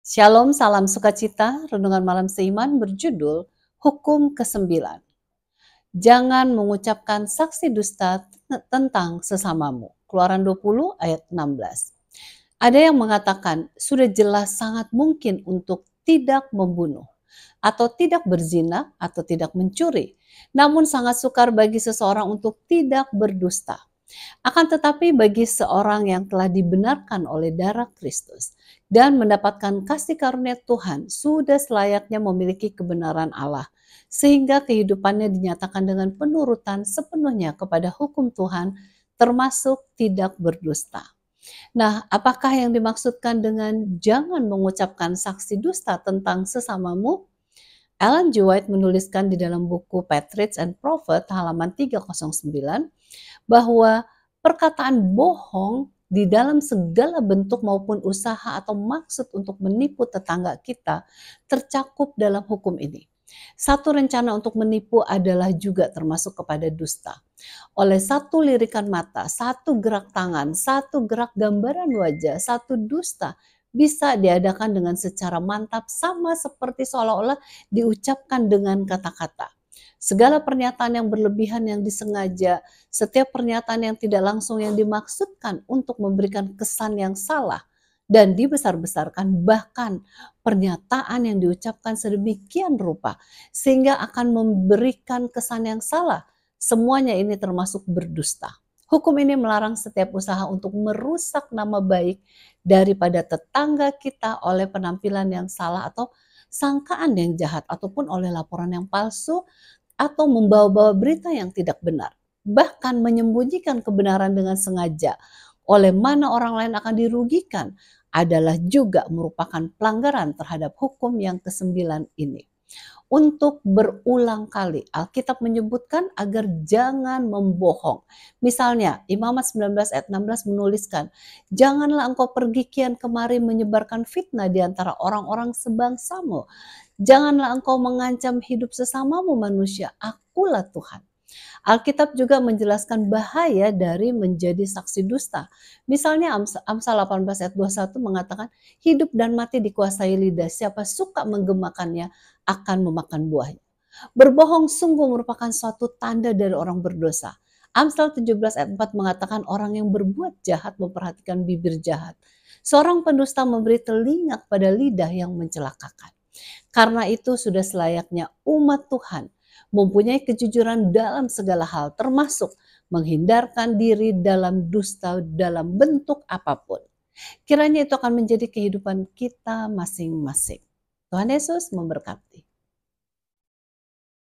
Shalom, salam sukacita, renungan malam seiman berjudul Hukum kesembilan Jangan mengucapkan saksi dusta tentang sesamamu. Keluaran 20 ayat 16. Ada yang mengatakan sudah jelas sangat mungkin untuk tidak membunuh atau tidak berzina atau tidak mencuri. Namun sangat sukar bagi seseorang untuk tidak berdusta. Akan tetapi bagi seorang yang telah dibenarkan oleh darah Kristus dan mendapatkan kasih karunia Tuhan sudah selayaknya memiliki kebenaran Allah sehingga kehidupannya dinyatakan dengan penurutan sepenuhnya kepada hukum Tuhan termasuk tidak berdusta. Nah, apakah yang dimaksudkan dengan jangan mengucapkan saksi dusta tentang sesamamu? Ellen G. White menuliskan di dalam buku Patriots and Prophet halaman 309 bahwa perkataan bohong di dalam segala bentuk maupun usaha atau maksud untuk menipu tetangga kita tercakup dalam hukum ini. Satu rencana untuk menipu adalah juga termasuk kepada dusta. Oleh satu lirikan mata, satu gerak tangan, satu gerak gambaran wajah, satu dusta bisa diadakan dengan secara mantap sama seperti seolah-olah diucapkan dengan kata-kata. Segala pernyataan yang berlebihan yang disengaja, setiap pernyataan yang tidak langsung yang dimaksudkan untuk memberikan kesan yang salah dan dibesar-besarkan bahkan pernyataan yang diucapkan sedemikian rupa sehingga akan memberikan kesan yang salah. Semuanya ini termasuk berdusta. Hukum ini melarang setiap usaha untuk merusak nama baik daripada tetangga kita oleh penampilan yang salah atau sangkaan yang jahat ataupun oleh laporan yang palsu atau membawa-bawa berita yang tidak benar. Bahkan menyembunyikan kebenaran dengan sengaja oleh mana orang lain akan dirugikan adalah juga merupakan pelanggaran terhadap hukum yang kesembilan ini untuk berulang kali. Alkitab menyebutkan agar jangan membohong. Misalnya, Imamat 19 ayat 16 menuliskan, Janganlah engkau pergi kian kemari menyebarkan fitnah di antara orang-orang sebangsamu. Janganlah engkau mengancam hidup sesamamu manusia, akulah Tuhan. Alkitab juga menjelaskan bahaya dari menjadi saksi dusta. Misalnya Amsal 18 ayat 21 mengatakan, hidup dan mati dikuasai lidah, siapa suka menggemakannya akan memakan buahnya. Berbohong sungguh merupakan suatu tanda dari orang berdosa. Amsal 17 ayat 4 mengatakan orang yang berbuat jahat memperhatikan bibir jahat. Seorang pendusta memberi telinga pada lidah yang mencelakakan. Karena itu sudah selayaknya umat Tuhan mempunyai kejujuran dalam segala hal termasuk menghindarkan diri dalam dusta dalam bentuk apapun. Kiranya itu akan menjadi kehidupan kita masing-masing. Tuhan Yesus memberkati.